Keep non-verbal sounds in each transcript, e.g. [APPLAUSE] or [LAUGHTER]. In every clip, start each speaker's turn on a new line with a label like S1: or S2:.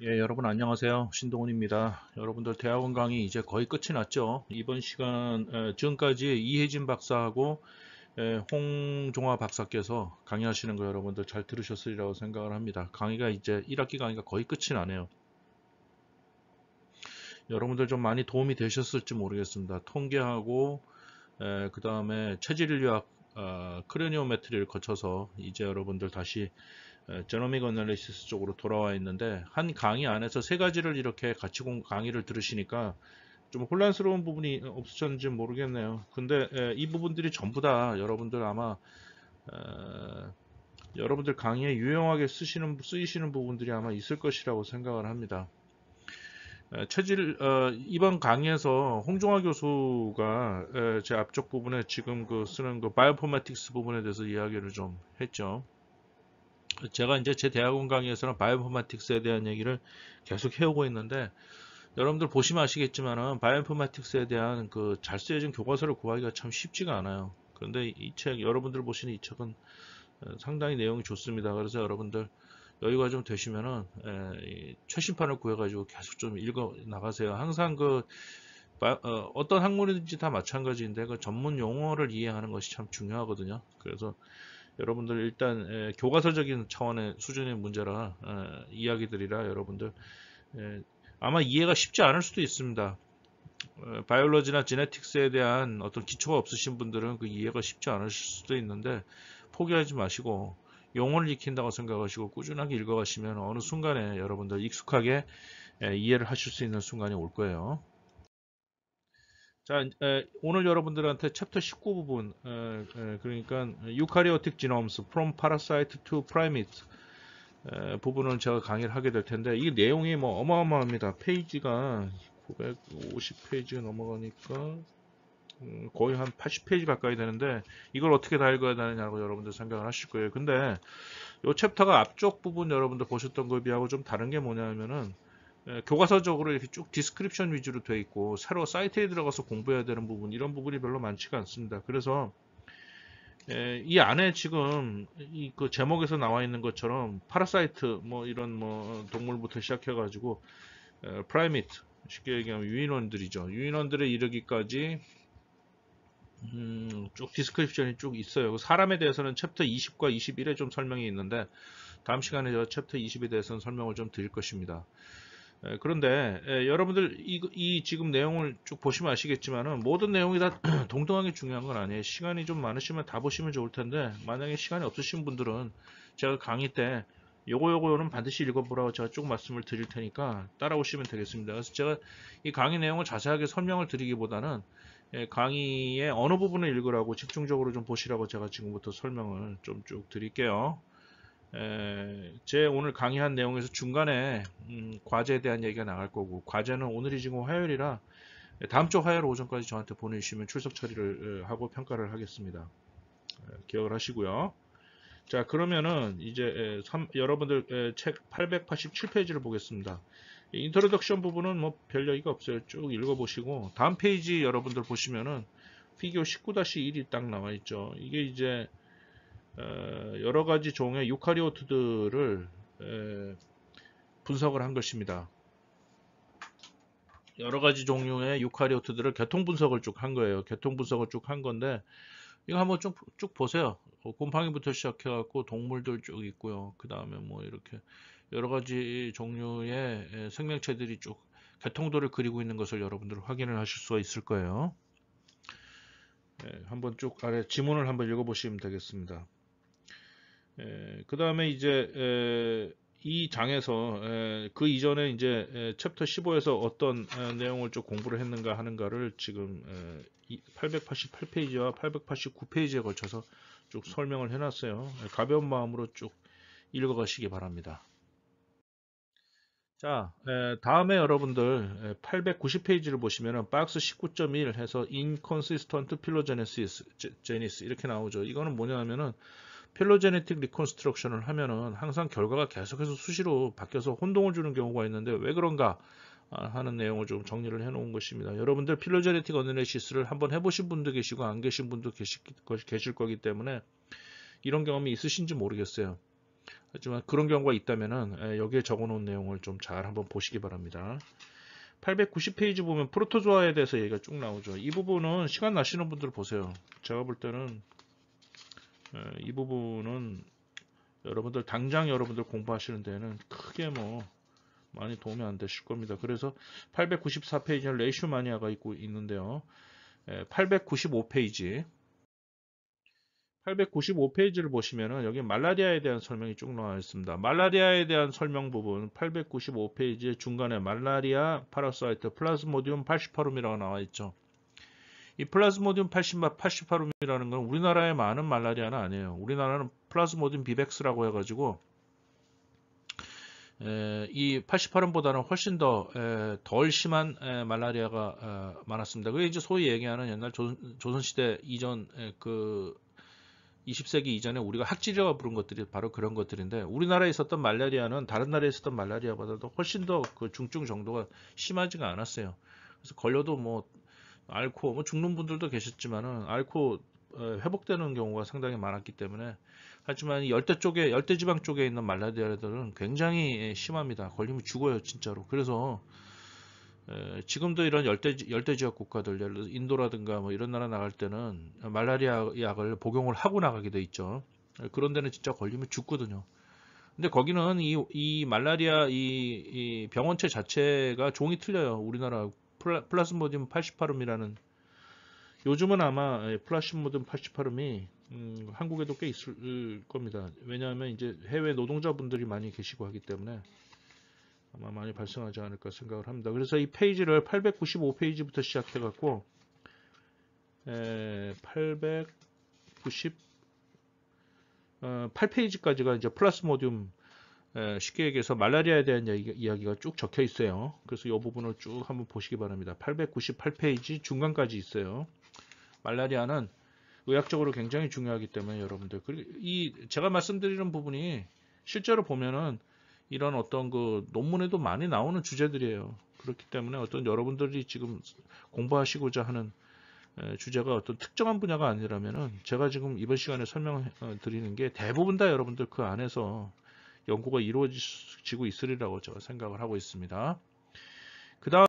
S1: 예, 여러분 안녕하세요. 신동훈입니다. 여러분들 대학원 강의 이제 거의 끝이 났죠. 이번 시간 지금까지 이혜진 박사하고 홍종화 박사께서 강의하시는 거 여러분들 잘 들으셨으리라고 생각을 합니다. 강의가 이제 1학기 강의가 거의 끝이 나네요. 여러분들 좀 많이 도움이 되셨을지 모르겠습니다. 통계하고 그 다음에 체질인류학 아, 크레니오메트리를 거쳐서 이제 여러분들 다시 제노믹 어널리시스 쪽으로 돌아와 있는데 한 강의 안에서 세 가지를 이렇게 같이 공, 강의를 들으시니까 좀 혼란스러운 부분이 없으셨는지 모르겠네요. 근데 이 부분들이 전부 다 여러분들 아마 여러분들 강의에 유용하게 쓰시는 쓰이시는 부분들이 아마 있을 것이라고 생각을 합니다. 체질 어, 이번 강의에서 홍종화 교수가 제 앞쪽 부분에 지금 그 쓰는 그 바이오포메틱스 부분에 대해서 이야기를 좀 했죠. 제가 이제 제 대학원 강의에서는 바이오인포마틱스에 대한 얘기를 계속 해오고 있는데 여러분들 보시면 아시겠지만은 바이오인포마틱스에 대한 그 잘 쓰여진 교과서를 구하기가 참 쉽지가 않아요. 그런데 이 책 여러분들 보시는 이 책은 상당히 내용이 좋습니다. 그래서 여러분들 여유가 좀 되시면은 최신판을 구해가지고 계속 좀 읽어 나가세요. 항상 그 어, 어떤 학문인지다 마찬가지인데 그 전문 용어를 이해하는 것이 참 중요하거든요. 그래서 여러분들 일단 에, 교과서적인 차원의 수준의 문제라 에, 이야기들이라 여러분들 에, 아마 이해가 쉽지 않을 수도 있습니다. 어, 바이올로지나 지네틱스에 대한 어떤 기초가 없으신 분들은 그 이해가 쉽지 않으실 수도 있는데 포기하지 마시고 용어를 익힌다고 생각하시고 꾸준하게 읽어가시면 어느 순간에 여러분들 익숙하게 이해를 하실 수 있는 순간이 올 거예요. 자 에, 오늘 여러분들한테 챕터 19 부분 에, 에, 그러니까 유카리오틱 지노엄스 from parasite to primate 에, 부분은 제가 강의를 하게 될 텐데 이 내용이 뭐 어마어마합니다 페이지가 950페이지가 넘어가니까 음, 거의 한 80페이지 가까이 되는데 이걸 어떻게 다 읽어야 되느냐고 여러분들 생각을 하실 거예요 근데 이 챕터가 앞쪽 부분 여러분들 보셨던 거에 비하고 좀 다른 게 뭐냐면은 예, 교과서적으로 이렇게 쭉 디스크립션 위주로 되어 있고 새로 사이트에 들어가서 공부해야 되는 부분 이런 부분이 별로 많지가 않습니다. 그래서 예, 이 안에 지금 이 그 제목에서 나와 있는 것처럼 파라사이트 뭐 이런 뭐 동물부터 시작해 가지고 예, 프라이트 쉽게 얘기하면 유인원들이죠. 유인원들의 이르기까지 음, 쭉 디스크립션이 쭉 있어요. 그 사람에 대해서는 챕터 20과 21에 좀 설명이 있는데 다음 시간에 제가 챕터 20에 대해서는 설명을 좀 드릴 것입니다. 예, 그런데 예, 여러분들 이, 이, 지금 내용을 쭉 보시면 아시겠지만은 모든 내용이 다 [CLEARS THROAT] 동등하게 중요한 건 아니에요. 시간이 좀 많으시면 다 보시면 좋을 텐데 만약에 시간이 없으신 분들은 제가 강의 때 요거 요거는 반드시 읽어보라고 제가 쭉 말씀을 드릴 테니까 따라오시면 되겠습니다. 그래서 제가 이 강의 내용을 자세하게 설명을 드리기보다는 예, 강의의 어느 부분을 읽으라고 집중적으로 좀 보시라고 제가 지금부터 설명을 좀 쭉 드릴게요. 에, 제 오늘 강의한 내용에서 중간에 음, 과제에 대한 얘기가 나갈 거고 과제는 오늘이 지금 화요일이라 다음 주 화요일 오전까지 저한테 보내주시면 출석 처리를 하고 평가를 하겠습니다. 에, 기억을 하시고요. 자 그러면은 이제 에, 3, 여러분들 에, 책 887페이지를 보겠습니다. 인터로덕션 부분은 뭐 별 얘기가 없어요. 쭉 읽어보시고 다음 페이지 여러분들 보시면은 피규어 19-1이 딱 나와 있죠. 이게 이제 여러 가지 종의 유카리오트들을 분석을 한 것입니다. 여러 가지 종류의 유카리오트들을 개통 분석을 쭉 한 거예요. 개통 분석을 쭉 한 건데 이거 한번 쭉, 쭉 보세요. 어, 곰팡이부터 시작해 갖고 동물들 쭉 있고요. 그 다음에 뭐 이렇게 여러 가지 종류의 생명체들이 쭉 개통도를 그리고 있는 것을 여러분들 확인을 하실 수가 있을 거예요. 네, 한번 쭉 아래 지문을 한번 읽어보시면 되겠습니다. 그 다음에 이제 이 장에서 그 이전에 이제 챕터 15에서 어떤 내용을 좀 공부를 했는가 하는가를 지금 888페이지와 889페이지에 걸쳐서 쭉 설명을 해놨어요. 가벼운 마음으로 쭉 읽어가시기 바랍니다. 자, 다음에 여러분들 890페이지를 보시면 박스 19.1 해서 Inconsistent Phylogenies 이렇게 나오죠. 이거는 뭐냐 하면은 필로제네틱 리콘스트럭션을 하면은 항상 결과가 계속해서 수시로 바뀌어서 혼동을 주는 경우가 있는데 왜 그런가 아, 하는 내용을 좀 정리를 해 놓은 것입니다. 여러분들 필로제네틱 어널리시스를 한번 해보신 분도 계시고 안 계신 분도 계실, 계실 거기 때문에 이런 경험이 있으신지 모르겠어요. 하지만 그런 경우가 있다면은 예, 여기에 적어놓은 내용을 좀 잘 한번 보시기 바랍니다. 890페이지 보면 프로토조아에 대해서 얘기가 쭉 나오죠. 이 부분은 시간 나시는 분들 보세요. 제가 볼 때는 예, 이 부분은 여러분들 당장 여러분들 공부하시는 데는 크게 뭐 많이 도움이 안 되실 겁니다. 그래서 894페이지는 레슈 마니아가 있고 있는데요. 895페이지 예, 895페이지를 보시면은 여기 말라리아에 대한 설명이 쭉 나와 있습니다. 말라리아에 대한 설명 부분 895페이지 중간에 말라리아 파라사이트 플라스모디움 8 8음이라고 나와 있죠. 이플라스모디 80, 마 88룸이라는 건 우리나라에 많은 말라리아는 아니에요. 우리나라는 플라스모디 비백스라고 해가지고 에, 이 88음보다는 훨씬 더 덜 심한 에, 말라리아가 에, 어, 많았습니다. 그게 이제 소위 얘기하는 옛날 조, 조선시대 이전 그 20세기 이전에 우리가 학질이라고 부른 것들이 바로 그런 것들인데 우리나라에 있었던 말라리아는 다른 나라에 있었던 말라리아보다도 훨씬 더 그 중증 정도가 심하지가 않았어요. 그래서 걸려도 뭐 앓고 뭐 죽는 분들도 계셨지만은 앓고 어, 회복되는 경우가 상당히 많았기 때문에 하지만 열대 쪽에 열대 지방 쪽에 있는 말라리아들은 굉장히 예, 심합니다. 걸리면 죽어요 진짜로. 그래서 지금도 이런 열대 열대 지역 국가들 예를 들어 인도라든가 뭐 이런 나라 나갈 때는 말라리아 약을 복용을 하고 나가게 돼 있죠. 그런 데는 진짜 걸리면 죽거든요. 근데 거기는 이, 이 말라리아 이, 이 병원체 자체가 종이 틀려요. 우리나라 플라, 스모듐8 8음이라는 요즘은 아마 예, 플라스모든 88음이 음, 한국에도 꽤 있을 겁니다. 왜냐하면 이제 해외 노동자분들이 많이 계시고 하기 때문에 아마 많이 발생하지 않을까 생각을 합니다. 그래서 이 페이지를 895페이지부터 시작해 갖고 890 예, 어, 8페이지까지가 이제 플라스모듐 예, 쉽게 얘기해서 말라리아에 대한 이야기, 가쭉 적혀 있어요. 그래서 이 부분을 쭉 한번 보시기 바랍니다. 898페이지 중간까지 있어요. 말라리아는 의학적으로 굉장히 중요하기 때문에 여러분들 이 제가 말씀드리는 부분이 실제로 보면은 이런 어떤 그 논문에도 많이 나오는 주제들이에요. 그렇기 때문에 어떤 여러분들이 지금 공부하시고자 하는 주제가 어떤 특정한 분야가 아니라면은 제가 지금 이번 시간에 설명드리는 어, 게 대부분 다 여러분들 그 안에서 연구가 이루어지고 있으리라고 저는 생각을 하고 있습니다. 그 다음에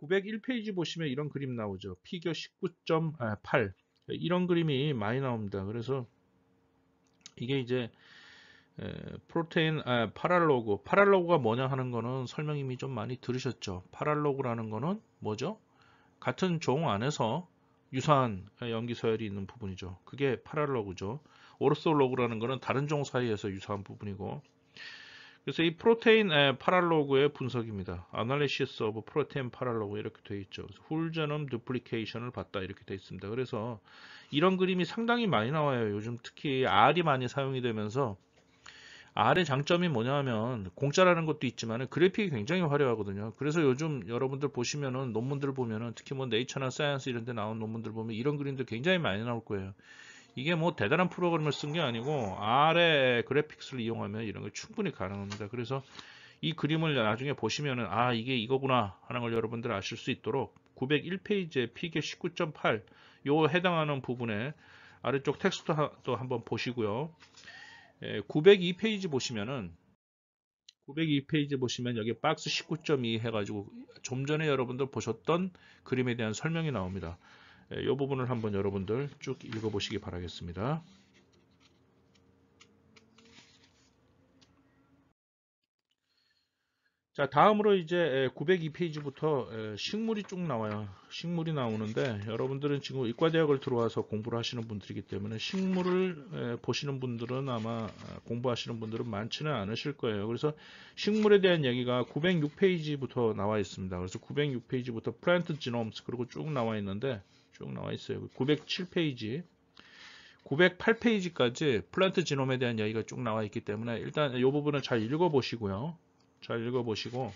S1: 901페이지 보시면 이런 그림 나오죠. 피겨 19.8 이런 그림이 많이 나옵니다. 그래서 이게 이제 프로테인 아, 파랄로그 파랄로그가 뭐냐 하는 거는 설명 이미 좀 많이 들으셨죠. 파랄로그라는 거는 뭐죠? 같은 종 안에서 유사한 연기 서열이 있는 부분이죠. 그게 파랄로그죠. 오르솔로그라는 거는 다른 종 사이에서 유사한 부분이고 그래서 이 프로테인 에, 파랄로그의 분석입니다. Analysis of Protein Paralog 이렇게 되어 있죠. 홀전음 duplication을 봤다 이렇게 되어 있습니다. 그래서 이런 그림이 상당히 많이 나와요. 요즘 특히 R이 많이 사용이 되면서 R의 장점이 뭐냐 하면 공짜라는 것도 있지만 그래픽이 굉장히 화려하거든요. 그래서 요즘 여러분들 보시면은 논문들 보면은 특히 뭐 네이처나 사이언스 이런 데 나온 논문들 보면 이런 그림들 굉장히 많이 나올 거예요. 이게 뭐 대단한 프로그램을 쓴 게 아니고 아래 그래픽스를 이용하면 이런 게 충분히 가능합니다. 그래서 이 그림을 나중에 보시면은 아 이게 이거구나 하는 걸 여러분들 아실 수 있도록 901페이지에 피게 19.8 요 해당하는 부분에 아래쪽 텍스트도 한번 보시고요. 902페이지 예, 보시면은 902페이지 보시면 여기 박스 19.2 해가지고 좀 전에 여러분들 보셨던 그림에 대한 설명이 나옵니다. 이 예, 부분을 한번 여러분들 쭉 읽어보시기 바라겠습니다. 자 다음으로 이제 902페이지부터 예, 예, 식물이 쭉 나와요 식물이 나오는데 여러분들은 지금 의과대학을 들어와서 공부를 하시는 분들이기 때문에 식물을 보시는 분들은 아마 아, 공부하시는 분들은 많지는 않으실 거예요 그래서 식물에 대한 얘기가 906페이지부터 나와 있습니다 그래서 906페이지부터 플랜트 지놈스 그리고 쭉 나와 있는데 쭉 나와 있어요. 907페이지 908페이지까지 플란트 지놈에 대한 이야기가 쭉 나와 있기 때문에 일단 이 부분은 잘 읽어보시고요. 잘 읽어보시고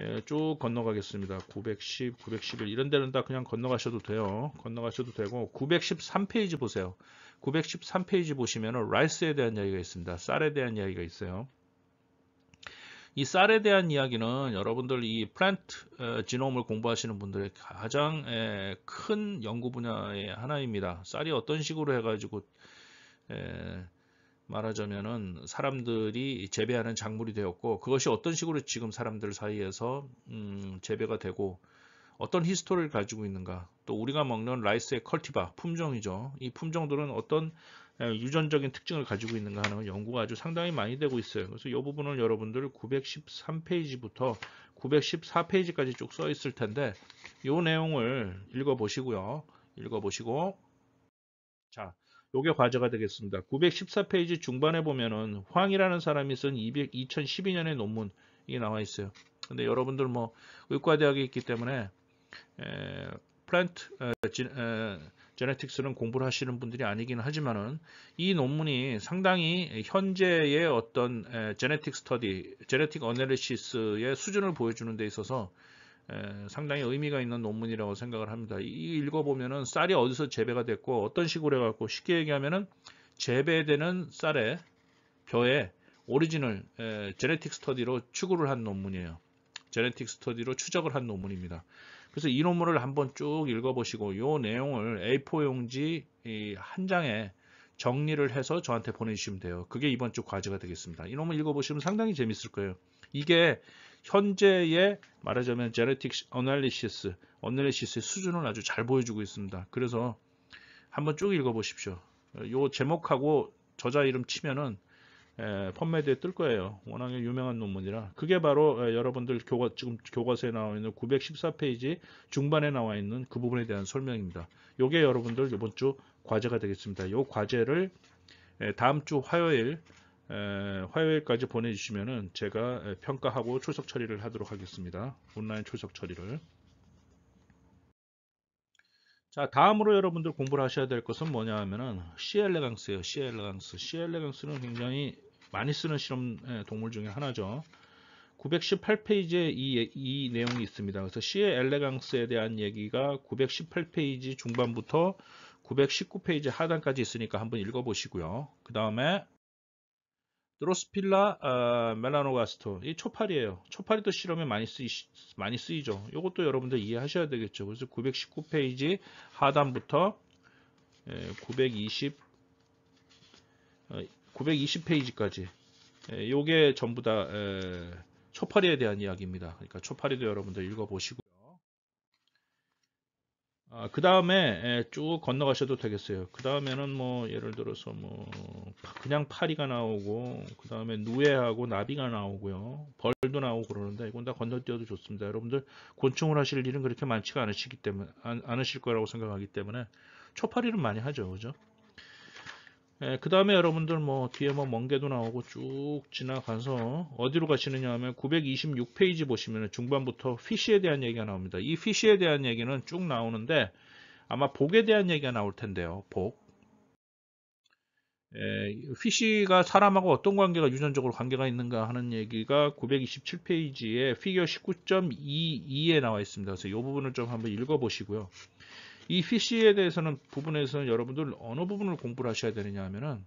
S1: 예, 쭉 건너가겠습니다. 910, 911 이런 데는 다 그냥 건너가셔도 돼요. 건너가셔도 되고 913페이지 보세요. 913페이지 보시면 라이스에 대한 이야기가 있습니다. 쌀에 대한 이야기가 있어요. 이 쌀에 대한 이야기는 여러분들 이 플랜트 지놈을 어, 공부하시는 분들의 가장 큰 연구 분야의 하나입니다. 쌀이 어떤 식으로 해가지고 말하자면은 사람들이 재배하는 작물이 되었고 그것이 어떤 식으로 지금 사람들 사이에서 음 재배가 되고 어떤 히스토리를 가지고 있는가 또 우리가 먹는 라이스의 컬티바 품종이죠 이 품종들은 어떤 예, 유전적인 특징을 가지고 있는가 하는 연구가 아주 상당히 많이 되고 있어요. 그래서 이 부분을 여러분들 913페이지부터 914페이지까지 쭉 써 있을 텐데 이 내용을 읽어보시고요. 읽어보시고 자이게 과제가 되겠습니다. 914페이지 중반에 보면은 황이라는 사람이 쓴2 0 2012년의 논문 이게 나와 있어요. 근데 여러분들 뭐 의과대학에 있기 때문에 에, 플랜트 제네틱스는 어, 어, 공부를 하시는 분들이 아니긴 하지만은 이 논문이 상당히 현재의 어떤 제네틱 스터디, 제네틱 어널리시스의 수준을 보여주는 데 있어서 상당히 의미가 있는 논문이라고 생각을 합니다. 이 읽어보면은 쌀이 어디서 재배가 됐고 어떤 식으로 해갖고 쉽게 얘기하면은 재배되는 쌀의 벼의 오리진을 제네틱 스터디로 추구를 한 논문이에요. 제네틱 스터디로 추적을 한 논문입니다. 그래서 이 논문을 한번 쭉 읽어보시고 이 내용을 A4 용지 한 장에 정리를 해서 저한테 보내주시면 돼요. 그게 이번 주 과제가 되겠습니다. 이 논문 읽어보시면 상당히 재밌을 거예요. 이게 현재의 말하자면 제네틱 어널리시스, 어널리시스의 수준을 아주 잘 보여주고 있습니다. 그래서 한번 쭉 읽어보십시오. 요 제목하고 저자 이름 치면은 예, 펌메드에 뜰 거예요. 워낙에 유명한 논문이라. 그게 바로 예, 여러분들 교과, 지금 교과서에 나와 있는 914페이지 중반에 나와 있는 그 부분에 대한 설명입니다. 요게 여러분들 이번 주 과제가 되겠습니다. 요 과제를 예, 다음 주 화요일 에, 예, 화요일까지 보내주시면은 제가 에, 예, 평가하고 출석 처리를 하도록 하겠습니다. 온라인 출석 처리를. 자, 다음으로 여러분들 공부를 하셔야 될 것은 뭐냐 하면은 C 엘레강스예요. C 엘레강스. C 엘레강스는 굉장히 많이 쓰는 실험 예, 동물 중에 하나죠. 918페이지에 이, 예, 이 내용이 있습니다. 그래서 C의 엘레강스에 대한 얘기가 918페이지 중반부터 919페이지 하단까지 있으니까 한번 읽어보시고요. 그 다음에 드로스필라 아, 멜라노가스토 이 초파리예요. 초파리도 실험에 많이, 쓰이, 많이 쓰이죠. 이것도 여러분들 이해하셔야 되겠죠. 그래서 919페이지 하단부터 920 예, 920페이지까지 이게 예, 전부 다 예, 초파리에 대한 이야기입니다. 그러니까 초파리도 여러분들 읽어보시고요. 아, 그 다음에 예, 쭉 건너가셔도 되겠어요. 그 다음에는 뭐 예를 들어서 뭐 그냥 파리가 나오고 그 다음에 누에하고 나비가 나오고요. 벌도 나오고 그러는데 이건 다 건너뛰어도 좋습니다. 여러분들 곤충을 하실 일은 그렇게 많지가 않으시기 때문에 안, 않으실 거라고 생각하기 때문에 초파리를 많이 하죠. 그죠? 예, 그 다음에 여러분들 뭐 뒤에 뭐 멍게도 나오고 쭉 지나가서 어디로 가시느냐 하면 926페이지 보시면 중반부터 피쉬에 대한 얘기가 나옵니다. 이 피쉬에 대한 얘기는 쭉 나오는데 아마 복에 대한 얘기가 나올 텐데요. 복. 에, 예, 피쉬가 사람하고 어떤 관계가 유전적으로 관계가 있는가 하는 얘기가 927페이지에 피겨 19.22에 나와 있습니다. 그래서 이 부분을 좀 한번 읽어보시고요. 이 PC에 대해서는 부분에서는 여러분들 어느 부분을 공부를 하셔야 되느냐 하면은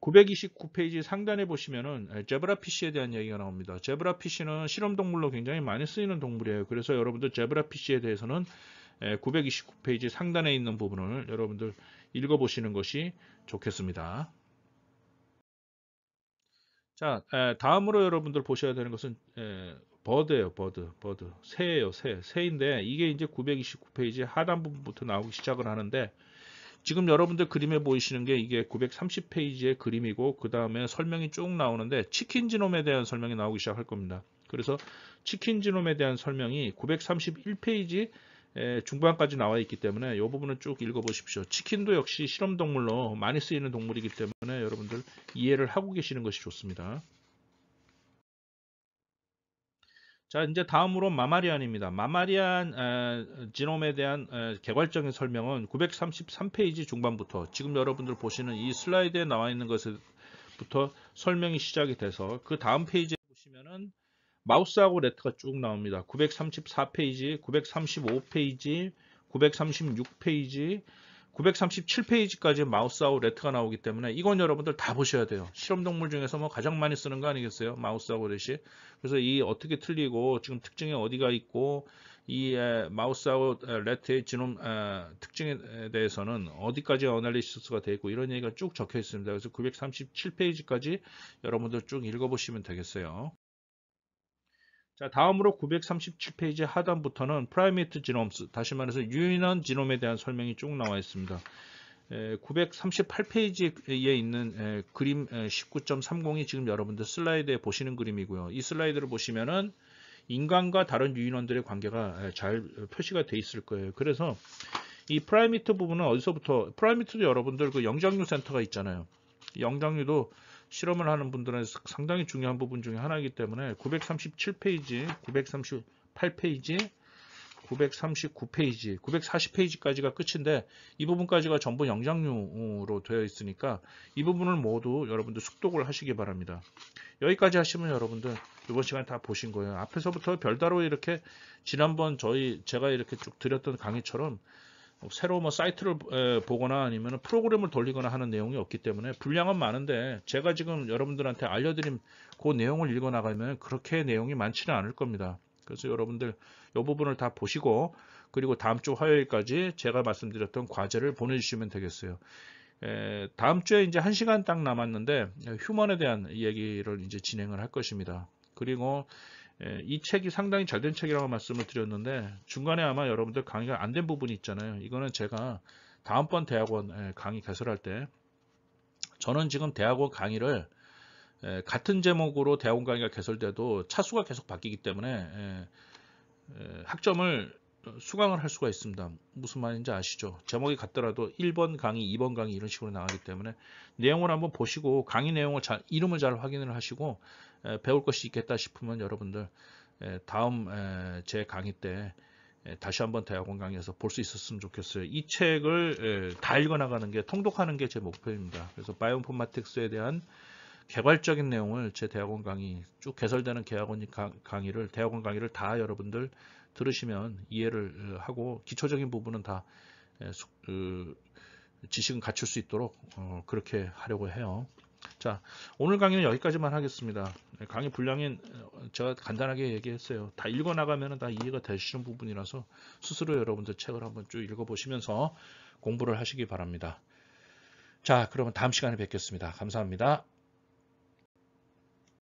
S1: 929페이지 예, 상단에 보시면은 예, 제브라 p c 에 대한 얘기가 나옵니다. 제브라 p c 는 실험 동물로 굉장히 많이 쓰이는 동물이에요. 그래서 여러분들 제브라 p c 에 대해서는 929페이지 예, 상단에 있는 부분을 여러분들 읽어보시는 것이 좋겠습니다. 자, 다음으로 여러분들 보셔야 되는 것은 버드예요 버드 버드 새예요 새 새인데 이게 이제 929페이지 하단 부분부터 나오기 시작을 하는데 지금 여러분들 그림에 보이시는 게 이게 930페이지의 그림이고 그 다음에 설명이 쭉 나오는데 치킨 지놈에 대한 설명이 나오기 시작할 겁니다 그래서 치킨 지놈에 대한 설명이 931페이지 중반까지 나와 있기 때문에 이 부분은 쭉 읽어보십시오. 치킨도 역시 실험동물로 많이 쓰이는 동물이기 때문에 여러분들 이해를 하고 계시는 것이 좋습니다. 자 이제 다음으로 마마리안입니다. 마마리안 에, 지놈에 대한 에, 개괄적인 설명은 933페이지 중반부터 지금 여러분들 보시는 이 슬라이드에 나와 있는 것부터 설명이 시작이 돼서 그 다음 페이지에 보시면은 마우스하고 레트가 쭉 나옵니다. 934페이지, 935페이지, 936페이지, 937페이지까지 마우스하고 레트가 나오기 때문에 이건 여러분들 다 보셔야 돼요. 실험동물 중에서 뭐 가장 많이 쓰는 거 아니겠어요? 마우스하고 레시. 그래서 이 어떻게 틀리고 지금 특징이 어디가 있고 이 마우스하고 레트의 지놈 특징에 대해서는 어디까지 어널리시스가 되어 있고 이런 얘기가 쭉 적혀 있습니다. 그래서 937페이지까지 여러분들 쭉 읽어보시면 되겠어요. 자, 다음으로 937페이지 하단부터는 프라이메이트 지놈스, 다시 말해서 유인원 지놈에 대한 설명이 쭉 나와 있습니다. 938페이지에 있는 그림 19.30이 지금 여러분들 슬라이드에 보시는 그림이고요. 이 슬라이드를 보시면은 인간과 다른 유인원들의 관계가 잘 표시가 돼 있을 거예요. 그래서 이 프라이미트 부분은 어디서부터 프라이미트도 여러분들 그 영장류 센터가 있잖아요. 영장류도 실험을 하는 분들은 상당히 중요한 부분 중에 하나이기 때문에 937페이지, 938페이지, 939페이지, 940페이지까지가 끝인데 이 부분까지가 전부 영장류로 되어 있으니까 이 부분을 모두 여러분들 숙독을 하시기 바랍니다. 여기까지 하시면 여러분들 이번 시간 에다 보신 거예요. 앞에서부터 별다로 이렇게 지난번 저희 제가 이렇게 쭉 드렸던 강의처럼 뭐 새로 뭐 사이트를 보거나 아니면 프로그램을 돌리거나 하는 내용이 없기 때문에 분량은 많은데 제가 지금 여러분들한테 알려드린 그 내용을 읽어나가면 그렇게 내용이 많지는 않을 겁니다. 그래서 여러분들 이 부분을 다 보시고 그리고 다음 주 화요일까지 제가 말씀드렸던 과제를 보내주시면 되겠어요. 에, 다음 주에 이제 한 시간 딱 남았는데 휴먼에 대한 얘기를 이제 진행을 할 것입니다. 그리고 예, 이 책이 상당히 잘 된 책이라고 말씀을 드렸는데 중간에 아마 여러분들 강의가 안 된 부분이 있잖아요. 이거는 제가 다음번 대학원 예, 강의 개설할 때 저는 지금 대학원 강의를 예, 같은 제목으로 대학원 강의가 개설돼도 차수가 계속 바뀌기 때문에 학점을 수강을 할 수가 있습니다. 무슨 말인지 아시죠? 제목이 같더라도 1번 강의, 2번 강의 이런 식으로 나가기 때문에 내용을 한번 보시고 강의 내용을 잘, 이름을 잘 확인을 하시고 배울 것이 있겠다 싶으면 여러분들 다음 제 강의 때 다시 한번 대학원 강의에서 볼 수 있었으면 좋겠어요. 이 책을 다 읽어나가는 게 통독하는 게 제 목표입니다. 그래서 바이오포마틱스에 대한 개괄적인 내용을 제 대학원 강의 쭉 개설되는 대학원 강의를 대학원 강의를 다 여러분들 들으시면 이해를 하고 기초적인 부분은 다 그, 지식은 갖출 수 있도록 어, 그렇게 하려고 해요. 자, 오늘 강의는 여기까지만 하겠습니다. 네, 강의 분량인 어, 제가 간단하게 얘기했어요. 다 읽어 나가면 다 이해가 되시는 부분이라서 스스로 여러분들 책을 한번 쭉 읽어 보시면서 공부를 하시기 바랍니다. 자, 그러면 다음 시간에 뵙겠습니다. 감사합니다.